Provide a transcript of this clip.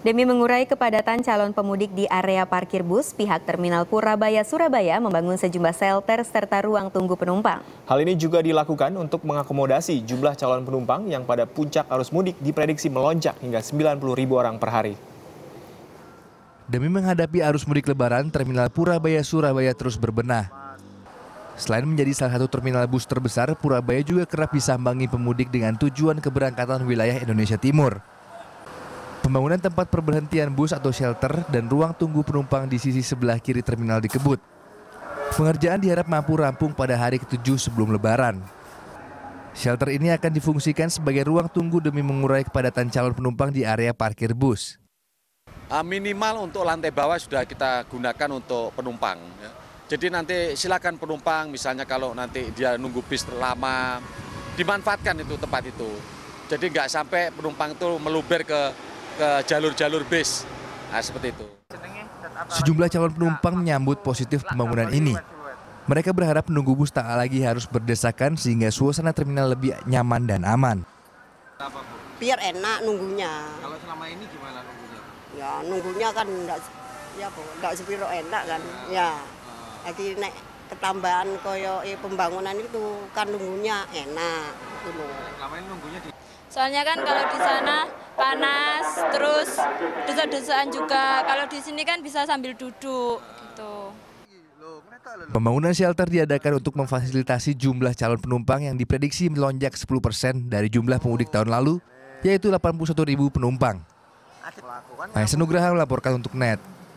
Demi mengurai kepadatan calon pemudik di area parkir bus, pihak Terminal Purabaya Surabaya membangun sejumlah shelter serta ruang tunggu penumpang. Hal ini juga dilakukan untuk mengakomodasi jumlah calon penumpang yang pada puncak arus mudik diprediksi melonjak hingga 90 ribu orang per hari. Demi menghadapi arus mudik lebaran, Terminal Purabaya Surabaya terus berbenah. Selain menjadi salah satu terminal bus terbesar, Purabaya juga kerap disambangi pemudik dengan tujuan keberangkatan wilayah Indonesia Timur. Pembangunan tempat perberhentian bus atau shelter dan ruang tunggu penumpang di sisi sebelah kiri terminal dikebut. Pengerjaan diharap mampu rampung pada hari ketujuh sebelum lebaran. Shelter ini akan difungsikan sebagai ruang tunggu demi mengurai kepadatan calon penumpang di area parkir bus. Ah, minimal untuk lantai bawah sudah kita gunakan untuk penumpang. Ya. Jadi nanti silakan penumpang misalnya kalau nanti dia nunggu bis lama dimanfaatkan itu tempat itu. Jadi nggak sampai penumpang itu meluber ke ke jalur-jalur bis. Nah, seperti itu. Sejumlah calon penumpang menyambut positif pembangunan ini. Mereka berharap menunggu bus tak lagi harus berdesakan sehingga suasana terminal lebih nyaman dan aman. Biar enak nunggunya. Kalau selama ini gimana nunggunya? Ya nunggunya kan enggak ya enggak sepiro enak kan. Ya. Lagi naik ketambahan koyo eh, pembangunan itu kan nunggunya enak loh. Gitu. Selama ini nunggunya di Soalnya kan kalau di sana panas terus desa-desaan juga. Kalau di sini kan bisa sambil duduk gitu. Pembangunan shelter diadakan untuk memfasilitasi jumlah calon penumpang yang diprediksi melonjak 10% persen dari jumlah pemudik tahun lalu, yaitu 81 ribu penumpang. Ayah Senugraha melaporkan untuk NET.